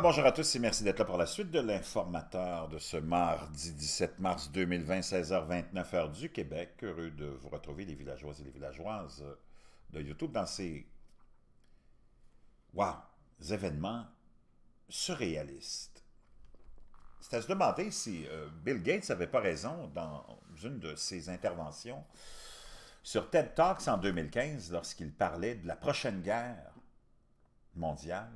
bonjour à tous et merci d'être là pour la suite de l'informateur de ce mardi 17 mars 2020, 16h29 h du Québec. Heureux de vous retrouver, les villageoises et les villageoises de YouTube, dans ces wow, événements surréalistes. C'est à se demander si euh, Bill Gates n'avait pas raison dans une de ses interventions sur TED Talks en 2015 lorsqu'il parlait de la prochaine guerre mondiale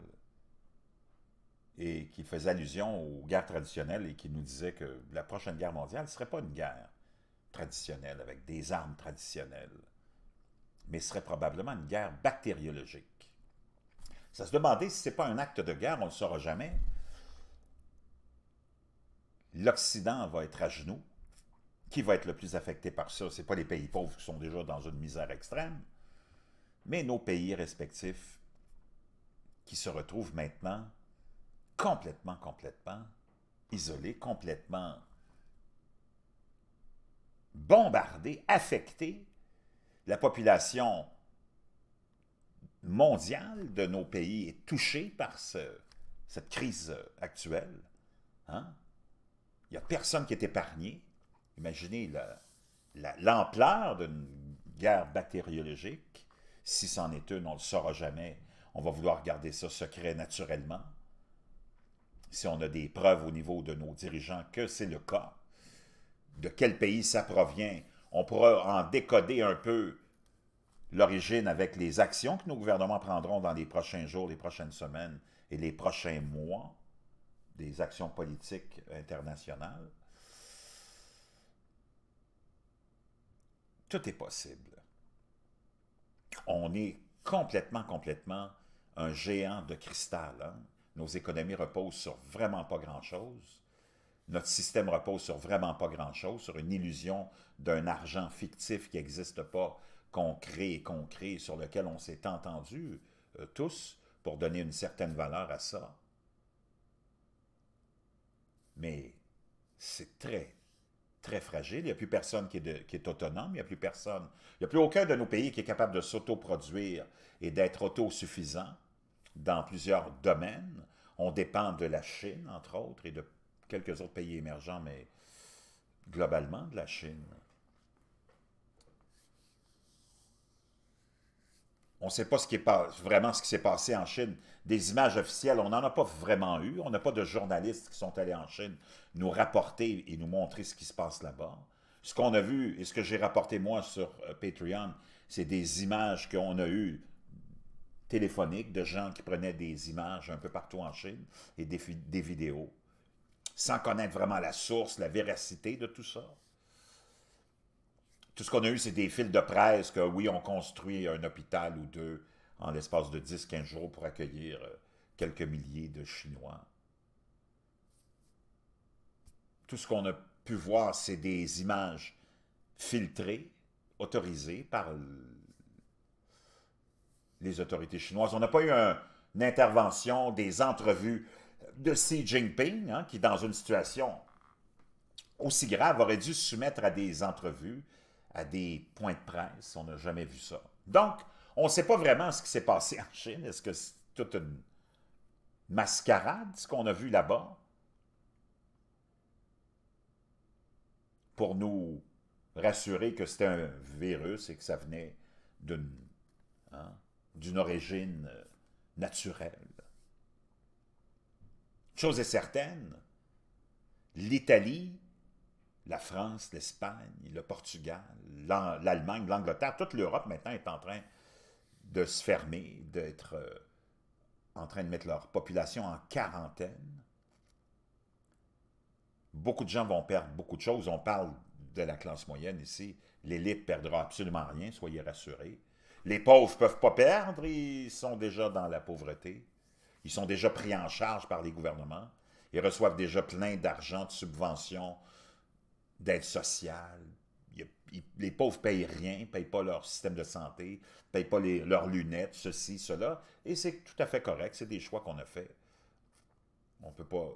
et qui faisait allusion aux guerres traditionnelles et qui nous disait que la prochaine guerre mondiale ne serait pas une guerre traditionnelle avec des armes traditionnelles, mais serait probablement une guerre bactériologique. Ça se demandait si ce n'est pas un acte de guerre, on ne le saura jamais. L'Occident va être à genoux. Qui va être le plus affecté par ça? Ce pas les pays pauvres qui sont déjà dans une misère extrême, mais nos pays respectifs qui se retrouvent maintenant complètement, complètement isolé, complètement bombardé, affecté la population mondiale de nos pays est touchée par cette crise actuelle. Hein? Il n'y a personne qui est épargné. Imaginez l'ampleur d'une guerre bactériologique. Si c'en est une, on ne le saura jamais. On va vouloir garder ça secret naturellement si on a des preuves au niveau de nos dirigeants que c'est le cas, de quel pays ça provient, on pourra en décoder un peu l'origine avec les actions que nos gouvernements prendront dans les prochains jours, les prochaines semaines et les prochains mois, des actions politiques internationales. Tout est possible. On est complètement, complètement un géant de cristal. Hein? Nos économies reposent sur vraiment pas grand-chose. Notre système repose sur vraiment pas grand-chose, sur une illusion d'un argent fictif qui n'existe pas, concret crée et concret, sur lequel on s'est entendu euh, tous pour donner une certaine valeur à ça. Mais c'est très, très fragile. Il n'y a plus personne qui est, qui est autonome, il n'y a plus personne. Il n'y a plus aucun de nos pays qui est capable de s'autoproduire et d'être autosuffisant dans plusieurs domaines. On dépend de la Chine, entre autres, et de quelques autres pays émergents, mais globalement de la Chine. On ne sait pas ce qui est vraiment ce qui s'est passé en Chine. Des images officielles, on n'en a pas vraiment eu. On n'a pas de journalistes qui sont allés en Chine nous rapporter et nous montrer ce qui se passe là-bas. Ce qu'on a vu et ce que j'ai rapporté moi sur euh, Patreon, c'est des images qu'on a eues de gens qui prenaient des images un peu partout en Chine et des, des vidéos, sans connaître vraiment la source, la véracité de tout ça. Tout ce qu'on a eu, c'est des fils de presse que, oui, on construit un hôpital ou deux en l'espace de 10-15 jours pour accueillir euh, quelques milliers de Chinois. Tout ce qu'on a pu voir, c'est des images filtrées, autorisées par les autorités chinoises. On n'a pas eu une intervention, des entrevues de Xi Jinping, hein, qui dans une situation aussi grave aurait dû se soumettre à des entrevues, à des points de presse. On n'a jamais vu ça. Donc, on ne sait pas vraiment ce qui s'est passé en Chine. Est-ce que c'est toute une mascarade, ce qu'on a vu là-bas, pour nous rassurer que c'était un virus et que ça venait d'une... Hein, d'une origine euh, naturelle. Chose est certaine, l'Italie, la France, l'Espagne, le Portugal, l'Allemagne, l'Angleterre, toute l'Europe maintenant est en train de se fermer, d'être euh, en train de mettre leur population en quarantaine. Beaucoup de gens vont perdre beaucoup de choses. On parle de la classe moyenne ici. L'élite perdra absolument rien, soyez rassurés. Les pauvres ne peuvent pas perdre, ils sont déjà dans la pauvreté. Ils sont déjà pris en charge par les gouvernements. Ils reçoivent déjà plein d'argent, de subventions, d'aide sociale. les pauvres ne payent rien, ne payent pas leur système de santé, ne payent pas leurs lunettes, ceci, cela. Et c'est tout à fait correct, c'est des choix qu'on a faits. On ne peut pas euh,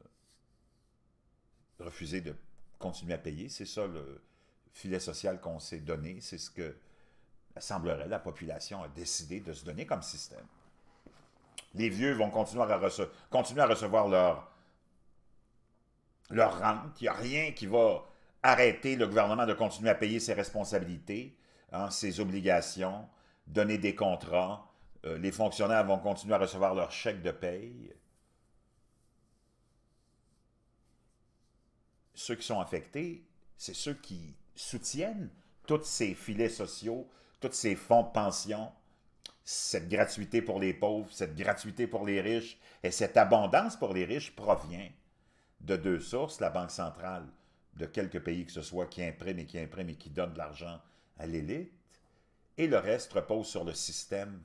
euh, refuser de continuer à payer. C'est ça le, filet social qu'on s'est donné, c'est ce que semblerait la population a décidé de se donner comme système. Les vieux vont continuer à, recevoir leur, rente. Il n'y a rien qui va arrêter le gouvernement de continuer à payer ses responsabilités, hein, ses obligations, donner des contrats. Euh, les fonctionnaires vont continuer à recevoir leur chèque de paye. Ceux qui sont affectés, c'est ceux qui soutiennent tous ces filets sociaux, tous ces fonds de pension, cette gratuité pour les pauvres, cette gratuité pour les riches, et cette abondance pour les riches provient de deux sources, la Banque centrale de quelques pays que ce soit qui imprime et qui imprime et qui donne de l'argent à l'élite, et le reste repose sur le système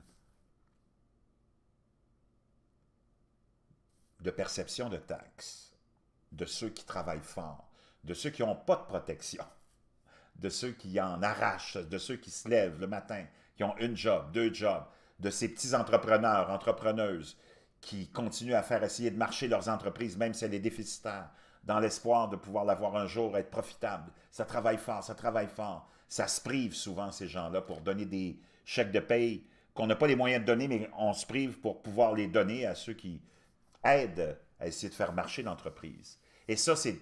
de perception de taxes, de ceux qui travaillent fort, de ceux qui n'ont pas de protection de ceux qui en arrachent, de ceux qui se lèvent le matin, qui ont une job, deux jobs, de ces petits entrepreneurs, entrepreneuses qui continuent à faire essayer de marcher leurs entreprises, même si elles sont déficitaire, dans l'espoir de pouvoir l'avoir un jour, être profitable. Ça travaille fort, ça travaille fort. Ça se prive souvent, ces gens-là, pour donner des chèques de paye qu'on n'a pas les moyens de donner, mais on se prive pour pouvoir les donner à ceux qui aident à essayer de faire marcher l'entreprise. Et ça, c'est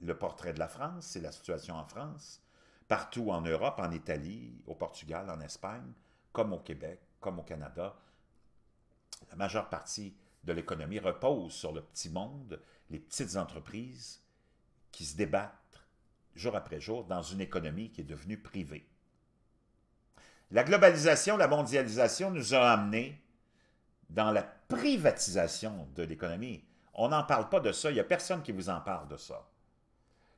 le portrait de la France, c'est la situation en France, partout en Europe, en Italie, au Portugal, en Espagne, comme au Québec, comme au Canada. La majeure partie de l'économie repose sur le petit monde, les petites entreprises qui se débattent jour après jour dans une économie qui est devenue privée. La globalisation, la mondialisation nous a amenés dans la privatisation de l'économie. On n'en parle pas de ça, il n'y a personne qui vous en parle de ça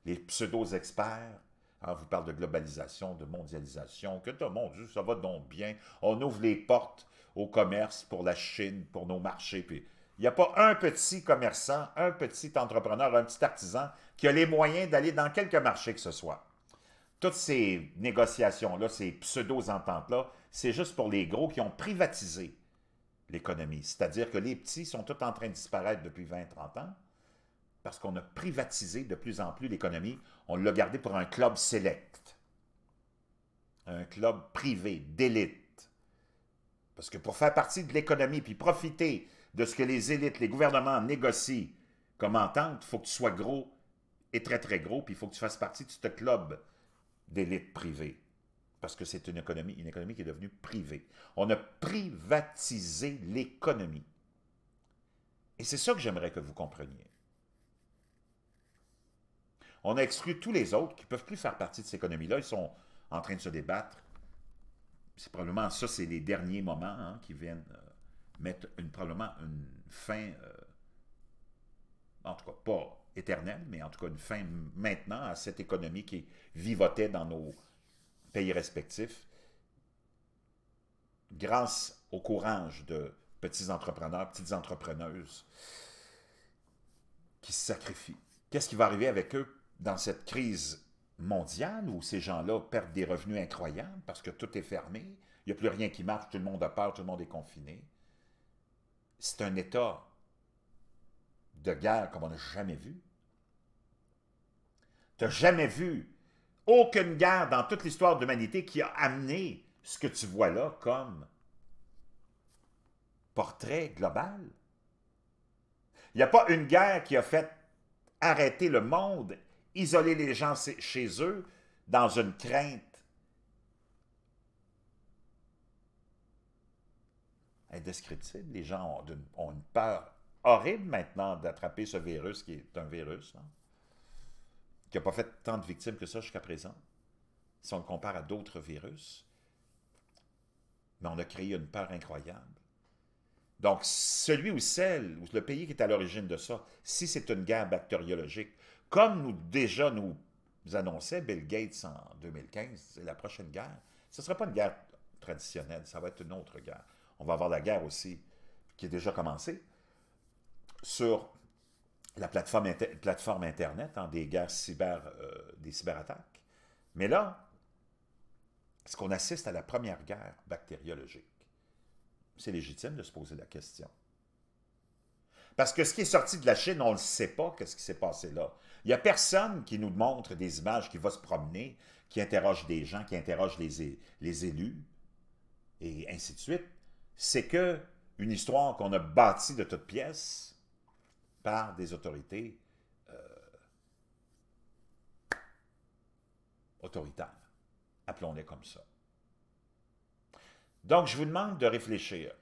les pseudo-experts, ah, vous parlez de globalisation, de mondialisation, que tout mon Dieu, ça va donc bien, on ouvre les portes au commerce pour la Chine, pour nos marchés, il n'y a pas un petit commerçant, un petit entrepreneur, un petit artisan qui a les moyens d'aller dans quelque marché que ce soit. Toutes ces négociations-là, ces pseudo-ententes-là, c'est juste pour les gros qui ont privatisé l'économie. C'est-à-dire que les petits sont tous en train de disparaître depuis 20-30 ans parce qu'on a privatisé de plus en plus l'économie. On l'a gardé pour un club select, un club privé, d'élite. Parce que pour faire partie de l'économie, puis profiter de ce que les élites, les gouvernements négocient comme entente, il faut que tu sois gros et très très gros, puis il faut que tu fasses partie de ce club d'élite privée. Parce que c'est une économie, une économie qui est devenue privée. On a privatisé l'économie. Et c'est ça que j'aimerais que vous compreniez. On a exclu tous les autres qui ne peuvent plus faire partie de cette économie-là. Ils sont en train de se débattre. C'est probablement ça, c'est les derniers moments hein, qui viennent euh, mettre une, probablement une fin, euh, en tout cas pas éternelle, mais en tout cas une fin maintenant à cette économie qui vivotait dans nos pays respectifs grâce au courage de petits entrepreneurs, petites entrepreneuses qui se sacrifient. Qu'est-ce qui va arriver avec eux? dans cette crise mondiale où ces gens-là perdent des revenus incroyables parce que tout est fermé, il n'y a plus rien qui marche, tout le monde a peur, tout le monde est confiné. C'est un état de guerre comme on n'a jamais vu. Tu n'as jamais vu aucune guerre dans toute l'histoire de l'humanité qui a amené ce que tu vois là comme portrait global. Il n'y a pas une guerre qui a fait arrêter le monde isoler les gens chez eux dans une crainte. Indescriptible, les gens ont, une peur horrible maintenant d'attraper ce virus qui est un virus, qui n'a pas fait tant de victimes que ça jusqu'à présent, si on le compare à d'autres virus. Mais on a créé une peur incroyable. Donc, celui ou celle, ou le pays qui est à l'origine de ça, si c'est une guerre bactériologique, comme nous, déjà nous annonçait Bill Gates en 2015, c'est la prochaine guerre. Ce ne sera pas une guerre traditionnelle, ça va être une autre guerre. On va avoir la guerre aussi, qui est déjà commencée, sur la plateforme, Internet, hein, des guerres cyber, euh, des cyberattaques. Mais là, est-ce qu'on assiste à la première guerre bactériologique? C'est légitime de se poser la question. Parce que ce qui est sorti de la Chine, on ne sait pas qu'est-ce qui s'est passé là. Il n'y a personne qui nous montre des images, qui va se promener, qui interroge des gens, qui interroge les, élus, et ainsi de suite. C'est que une histoire qu'on a bâtie de toutes pièces par des autorités euh, autoritaires. Appelons-les comme ça. Donc, je vous demande de réfléchir.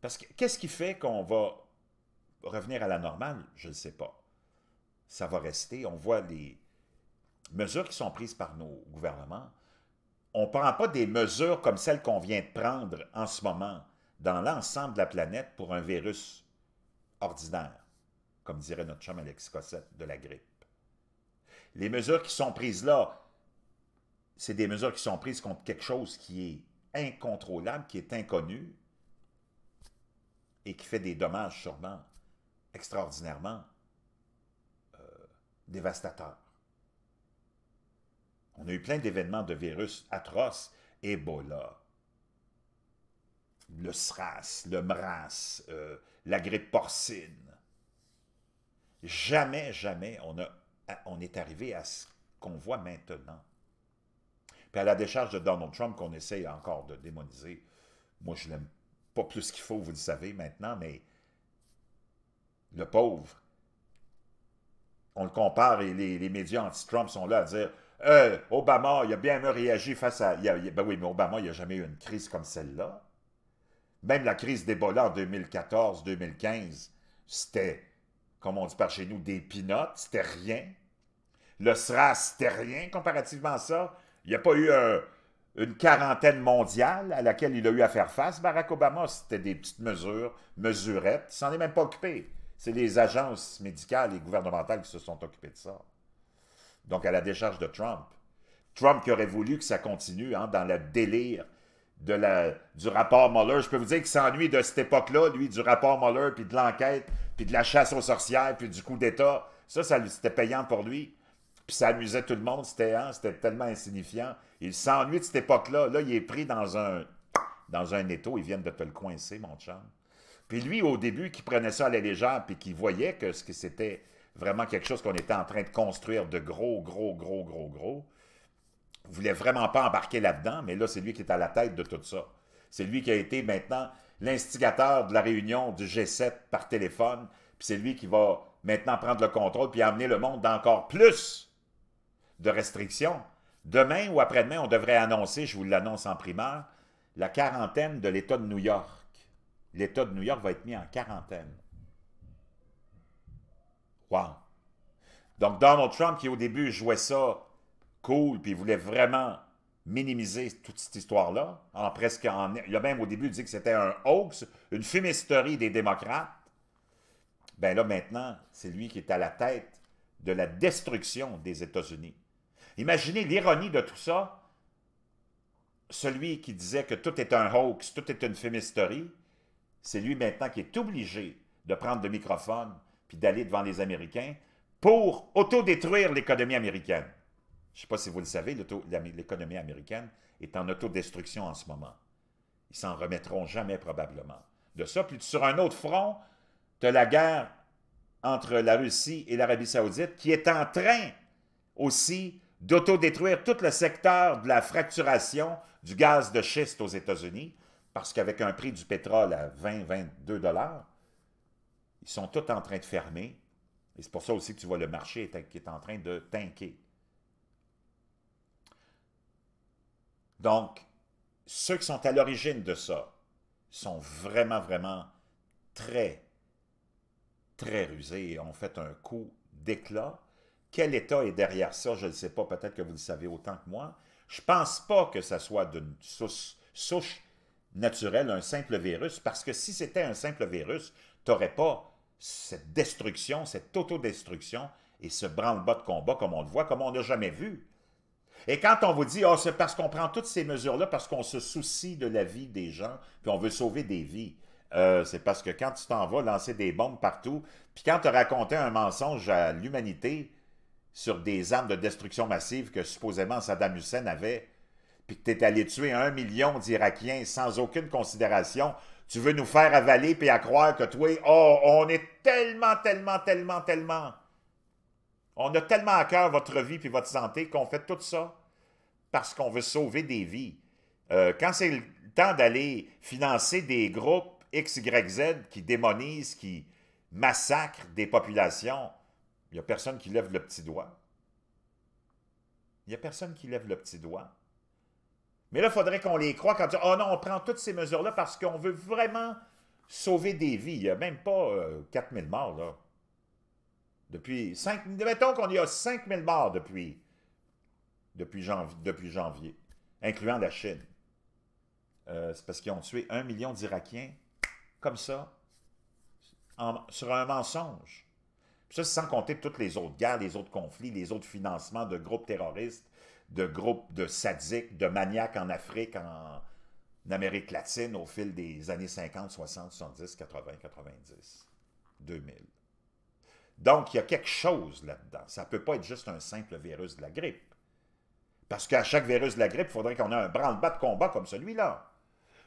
Parce que qu'est-ce qui fait qu'on va revenir à la normale, je ne sais pas. Ça va rester. On voit les mesures qui sont prises par nos gouvernements. On ne prend pas des mesures comme celles qu'on vient de prendre en ce moment dans l'ensemble de la planète pour un virus ordinaire, comme dirait notre chum Alex Cossette de la grippe. Les mesures qui sont prises là, c'est des mesures qui sont prises contre quelque chose qui est incontrôlable, qui est inconnu et qui fait des dommages sûrement extraordinairement euh, dévastateur. On a eu plein d'événements de virus atroces, Ebola, le SRAS, le MRAS, euh, la grippe porcine. Jamais, jamais on, a, on est arrivé à ce qu'on voit maintenant. Puis à la décharge de Donald Trump qu'on essaye encore de démoniser, moi je l'aime pas plus qu'il faut, vous le savez maintenant, mais le pauvre. On le compare et les, médias anti-Trump sont là à dire euh, Obama, il a bien mieux réagi face à. ben oui, mais Obama, il n'y a jamais eu une crise comme celle-là. Même la crise d'Ebola en 2014-2015, c'était, comme on dit par chez nous, des pinottes, c'était rien. Le SRAS, c'était rien comparativement à ça. Il n'y a pas eu une quarantaine mondiale à laquelle il a eu à faire face. Barack Obama, c'était des petites mesures, mesurettes. Il s'en est même pas occupé. C'est les agences médicales et gouvernementales qui se sont occupées de ça. Donc, à la décharge de Trump. Trump qui aurait voulu que ça continue hein, dans le délire du rapport Mueller. Je peux vous dire qu'il s'ennuie de cette époque-là, lui, du rapport Mueller, puis de l'enquête, puis de la chasse aux sorcières, puis du coup d'État. Ça, ça c'était payant pour lui. Puis ça amusait tout le monde, hein, c'était tellement insignifiant. Il s'ennuie de cette époque-là. Là, il est pris dans un, dans un étau. Ils viennent de te le coincer, mon chum. Mais lui, au début, qui prenait ça à la légère, puis qui voyait que c'était vraiment quelque chose qu'on était en train de construire de gros, gros, gros, gros, gros, voulait vraiment pas embarquer là-dedans, mais là, c'est lui qui est à la tête de tout ça. C'est lui qui a été maintenant l'instigateur de la réunion du G7 par téléphone, puis c'est lui qui va maintenant prendre le contrôle puis amener le monde d'encore encore plus de restrictions. Demain ou après-demain, on devrait annoncer, je vous l'annonce en primaire, la quarantaine de l'État de New York l'État de New York va être mis en quarantaine. Wow! Donc Donald Trump, qui au début jouait ça cool, puis voulait vraiment minimiser toute cette histoire-là, en presque en, il a même au début dit que c'était un hoax, une fumisterie des démocrates. Ben là, maintenant, c'est lui qui est à la tête de la destruction des États-Unis. Imaginez l'ironie de tout ça. Celui qui disait que tout est un hoax, tout est une fumisterie, c'est lui maintenant qui est obligé de prendre le microphone puis d'aller devant les Américains pour autodétruire l'économie américaine. Je ne sais pas si vous le savez, l'économie américaine est en autodestruction en ce moment. Ils s'en remettront jamais probablement. De ça, puis sur un autre front, tu as la guerre entre la Russie et l'Arabie saoudite qui est en train aussi d'autodétruire tout le secteur de la fracturation du gaz de schiste aux États-Unis parce qu'avec un prix du pétrole à 20, 22 dollars, ils sont tous en train de fermer. Et c'est pour ça aussi que tu vois le marché qui est en train de tanker. Donc, ceux qui sont à l'origine de ça sont vraiment, vraiment très, très rusés et ont fait un coup d'éclat. Quel État est derrière ça, je ne sais pas, peut-être que vous le savez autant que moi. Je ne pense pas que ça soit d'une souche naturel, un simple virus, parce que si c'était un simple virus, tu n'aurais pas cette destruction, cette autodestruction et ce branle-bas de combat comme on le voit, comme on n'a jamais vu. Et quand on vous dit, oh, c'est parce qu'on prend toutes ces mesures-là, parce qu'on se soucie de la vie des gens, puis on veut sauver des vies, euh, c'est parce que quand tu t'en vas lancer des bombes partout, puis quand tu racontais un mensonge à l'humanité sur des armes de destruction massive que supposément Saddam Hussein avait, puis que tu es allé tuer un million d'Irakiens sans aucune considération, tu veux nous faire avaler puis à croire que toi, oh, on est tellement, tellement, tellement, tellement. On a tellement à cœur votre vie puis votre santé qu'on fait tout ça parce qu'on veut sauver des vies. Euh, quand c'est le temps d'aller financer des groupes X, Y, Z qui démonisent, qui massacrent des populations, il n'y a personne qui lève le petit doigt. Il n'y a personne qui lève le petit doigt. Mais là, il faudrait qu'on les croit quand on dit « Oh non, on prend toutes ces mesures-là parce qu'on veut vraiment sauver des vies. Il n'y a même pas 4 euh, 4000 morts, là. Depuis 5... Mettons qu'on y a 5000 morts depuis, depuis, janvier, incluant la Chine. Euh, c'est parce qu'ils ont tué un million d'Irakiens, comme ça, sur un mensonge. Puis ça, c'est sans compter toutes les autres guerres, les autres conflits, les autres financements de groupes terroristes de groupes de sadiques, de maniaques en Afrique, en, Amérique latine au fil des années 50, 60, 70, 80, 90, 2000. Donc, il y a quelque chose là-dedans. Ça ne peut pas être juste un simple virus de la grippe. Parce qu'à chaque virus de la grippe, il faudrait qu'on ait un branle-bas de combat comme celui-là.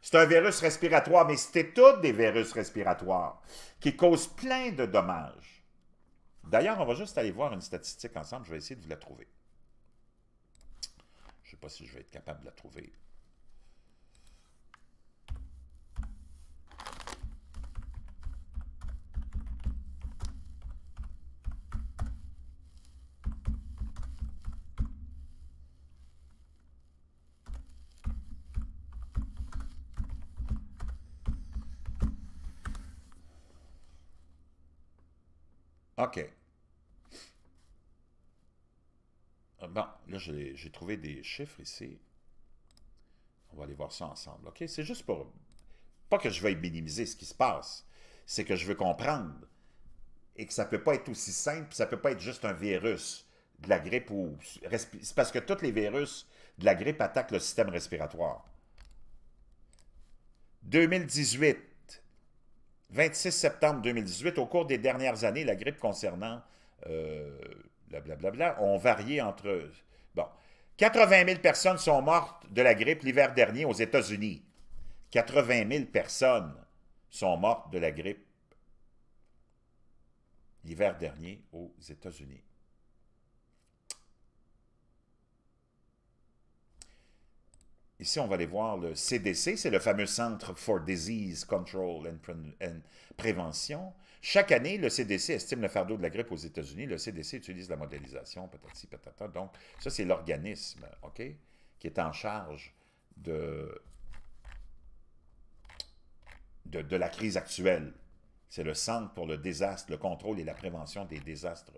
C'est un virus respiratoire, mais c'était tous des virus respiratoires qui causent plein de dommages. D'ailleurs, on va juste aller voir une statistique ensemble, je vais essayer de vous la trouver. Je ne sais pas si je vais être capable de la trouver. OK. j'ai trouvé des chiffres ici. On va aller voir ça ensemble, OK? C'est juste pour... Pas que je veuille minimiser ce qui se passe, c'est que je veux comprendre et que ça ne peut pas être aussi simple, ça ne peut pas être juste un virus de la grippe ou... C'est parce que tous les virus de la grippe attaquent le système respiratoire. 2018, 26 septembre 2018, au cours des dernières années, la grippe concernant euh, blablabla bla bla bla, ont varié entre Bon. 80 000 personnes sont mortes de la grippe l'hiver dernier aux États-Unis. 80 000 personnes sont mortes de la grippe l'hiver dernier aux États-Unis. Ici, on va aller voir le CDC, c'est le fameux Centre for Disease Control and, Prevention. Chaque année, le CDC estime le fardeau de la grippe aux États-Unis. Le CDC utilise la modélisation, peut-être patati patata. Donc, ça, c'est l'organisme, OK, qui est en charge de, de, la crise actuelle. C'est le Centre pour le désastre, le contrôle et la prévention des désastres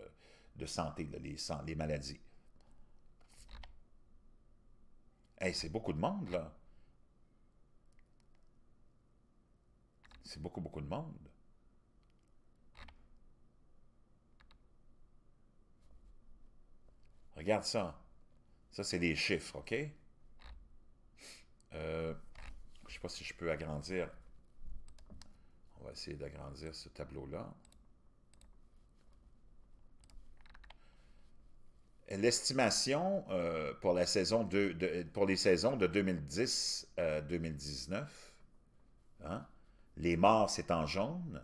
de santé, les, les maladies. Hey, c'est beaucoup de monde, là. C'est beaucoup, beaucoup de monde. Regarde ça. Ça, c'est des chiffres, OK? Euh, je ne sais pas si je peux agrandir. On va essayer d'agrandir ce tableau-là. L'estimation euh, pour, les saisons de 2010 à 2019, hein? les morts, c'est en jaune,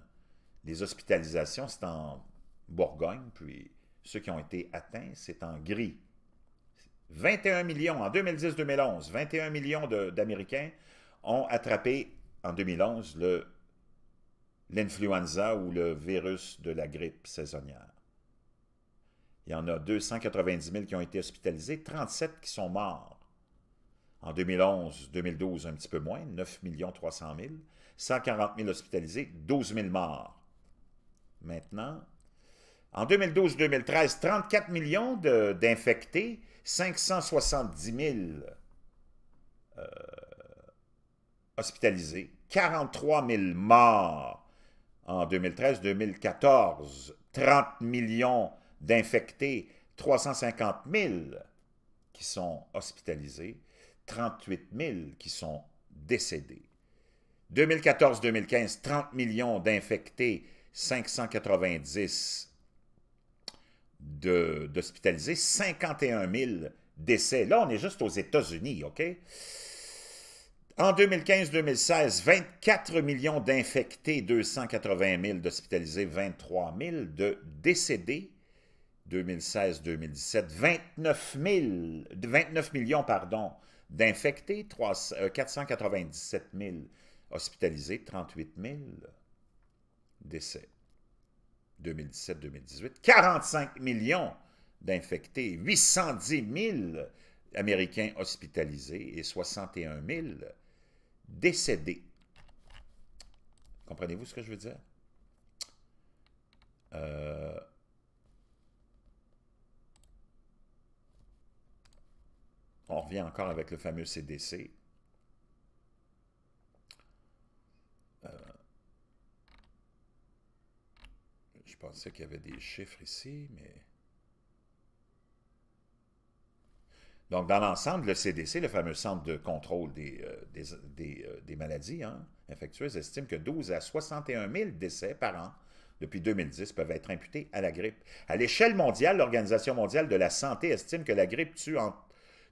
les hospitalisations, c'est en Bourgogne, puis ceux qui ont été atteints, c'est en gris. 21 millions en 2010-2011, 21 millions d'Américains ont attrapé en 2011 l'influenza ou le virus de la grippe saisonnière. Il y en a 290 000 qui ont été hospitalisés, 37 qui sont morts. En 2011-2012, un petit peu moins, 9 300 000, 140 000 hospitalisés, 12 000 morts. Maintenant, en 2012-2013, 34 euh, millions d'infectés, 570 000 hospitalisés, 43 000 morts en 2013-2014, 30 millions d'infectés, 350 000 qui sont hospitalisés, 38 000 qui sont décédés. 2014-2015, 30 millions d'infectés, 590 d'hospitaliser 51 000 décès. Là, on est juste aux États-Unis, OK? En 2015-2016, 24 millions d'infectés, 280 000 d'hospitalisés, 23 000 de décédés. 2016-2017, 29, 29, millions pardon, d'infectés, 497 000 euh, hospitalisés, 38 000 décès. 2017-2018, 45 millions d'infectés, 810 000 Américains hospitalisés et 61 000 décédés. Comprenez-vous ce que je veux dire? Euh, on revient encore avec le fameux CDC. je pensais qu'il y avait des chiffres ici, mais... Donc, dans l'ensemble, le CDC, le fameux Centre de contrôle des, euh, euh, maladies hein, infectieuses, estime que 12 à 61 000 décès par an depuis 2010 peuvent être imputés à la grippe. À l'échelle mondiale, l'Organisation mondiale de la santé estime que la grippe tue entre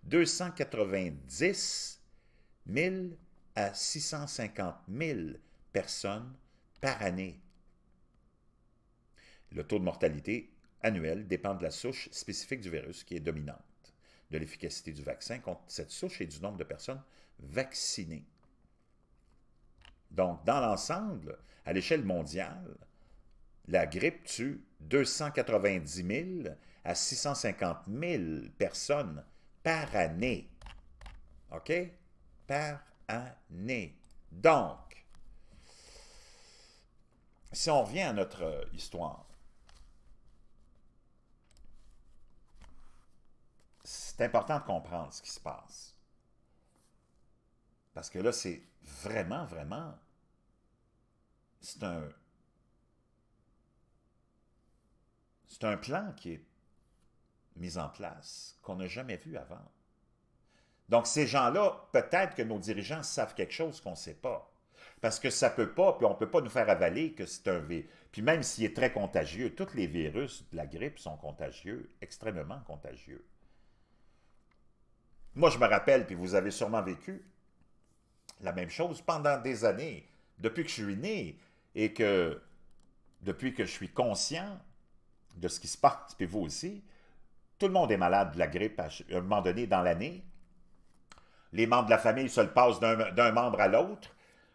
290 000 à 650 000 personnes par année le taux de mortalité annuel dépend de la souche spécifique du virus qui est dominante, de l'efficacité du vaccin contre cette souche et du nombre de personnes vaccinées. Donc, dans l'ensemble, à l'échelle mondiale, la grippe tue 290 000 à 650 000 personnes par année. OK? Par année. Donc, si on revient à notre histoire, c'est important de comprendre ce qui se passe. Parce que là, c'est vraiment, vraiment, c'est un, c'est un plan qui est mis en place qu'on n'a jamais vu avant. Donc, ces gens-là, peut-être que nos dirigeants savent quelque chose qu'on ne sait pas. Parce que ça ne peut pas, puis on ne peut pas nous faire avaler que c'est un virus. Puis même s'il est très contagieux, tous les virus de la grippe sont contagieux, extrêmement contagieux. Moi, je me rappelle, puis vous avez sûrement vécu la même chose pendant des années, depuis que je suis né et que depuis que je suis conscient de ce qui se passe, puis vous aussi, tout le monde est malade de la grippe à un moment donné dans l'année. Les membres de la famille se le passent d'un membre à l'autre.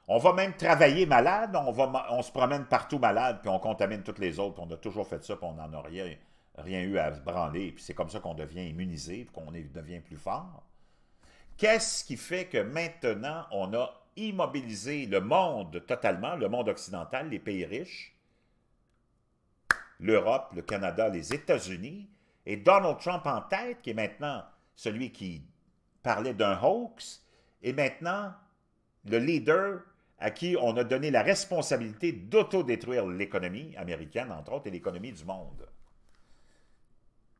On va même travailler malade, on, va, on se promène partout malade, puis on contamine toutes les autres. On a toujours fait ça, puis on n'en a rien rien eu à branler, puis c'est comme ça qu'on devient immunisé, qu'on devient plus fort. Qu'est-ce qui fait que maintenant, on a immobilisé le monde totalement, le monde occidental, les pays riches, l'Europe, le Canada, les États-Unis, et Donald Trump en tête, qui est maintenant celui qui parlait d'un hoax, est maintenant le leader à qui on a donné la responsabilité d'autodétruire l'économie américaine, entre autres, et l'économie du monde.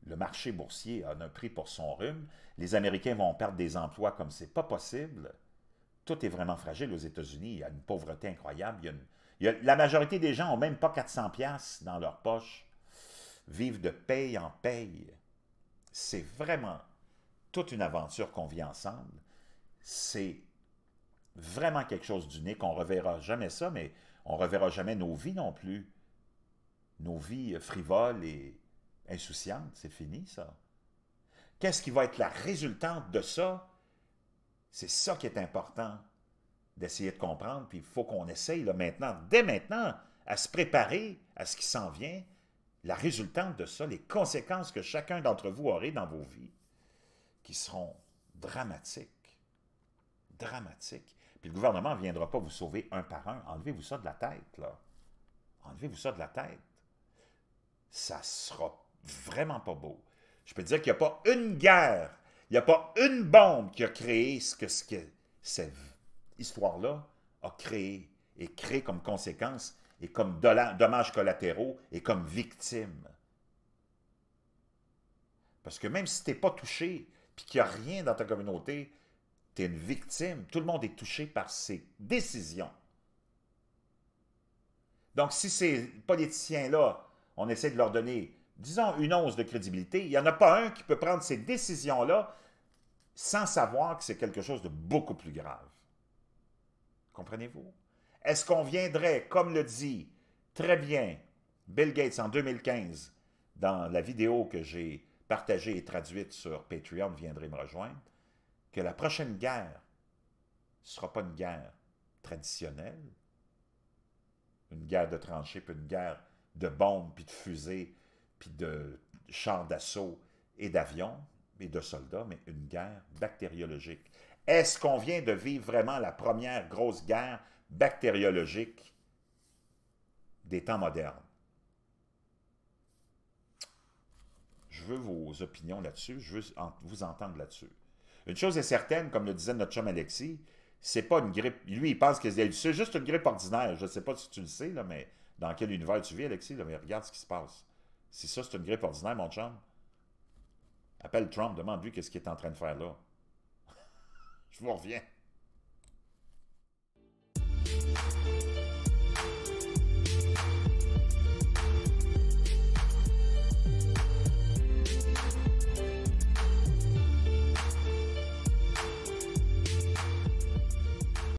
Le marché boursier a un prix pour son rhume. Les Américains vont perdre des emplois comme c'est pas possible. Tout est vraiment fragile aux États-Unis. Il y a une pauvreté incroyable. La majorité des gens n'ont même pas 400 pièces dans leur poche. Vivent de paye en paye. C'est vraiment toute une aventure qu'on vit ensemble. C'est vraiment quelque chose d'unique. On reverra jamais ça, mais on reverra jamais nos vies non plus. Nos vies frivoles et insouciante, c'est fini ça. Qu'est-ce qui va être la résultante de ça? C'est ça qui est important d'essayer de comprendre, puis il faut qu'on essaye là, maintenant, dès maintenant, à se préparer à ce qui s'en vient, la résultante de ça, les conséquences que chacun d'entre vous aura dans vos vies, qui seront dramatiques. Dramatiques. Puis le gouvernement ne viendra pas vous sauver un par un. Enlevez-vous ça de la tête, là. Enlevez-vous ça de la tête. Ça sera vraiment pas beau. Je peux dire qu'il n'y a pas une guerre, il n'y a pas une bombe qui a créé ce que, ce que cette histoire-là a créé et créé comme conséquence et comme dommages collatéraux et comme victime. Parce que même si tu n'es pas touché puis qu'il n'y a rien dans ta communauté, tu es une victime. Tout le monde est touché par ses décisions. Donc, si ces politiciens-là, on essaie de leur donner disons, une once de crédibilité. Il n'y en a pas un qui peut prendre ces décisions-là sans savoir que c'est quelque chose de beaucoup plus grave. Comprenez-vous? Est-ce qu'on viendrait, comme le dit très bien Bill Gates en 2015, dans la vidéo que j'ai partagée et traduite sur Patreon, viendrait me rejoindre, que la prochaine guerre ne sera pas une guerre traditionnelle, une guerre de tranchées, puis une guerre de bombes, puis de fusées, puis de chars d'assaut et d'avions et de soldats, mais une guerre bactériologique. Est-ce qu'on vient de vivre vraiment la première grosse guerre bactériologique des temps modernes? Je veux vos opinions là-dessus, je veux vous entendre là-dessus. Une chose est certaine, comme le disait notre chum Alexis, c'est pas une grippe. Lui, il pense que c'est juste une grippe ordinaire. Je ne sais pas si tu le sais, mais dans quel univers tu vis, Alexis, mais regarde ce qui se passe. Si ça, c'est une grippe ordinaire, mon chum, appelle Trump, demande-lui qu'est-ce qu'il est en train de faire là. Je vous reviens.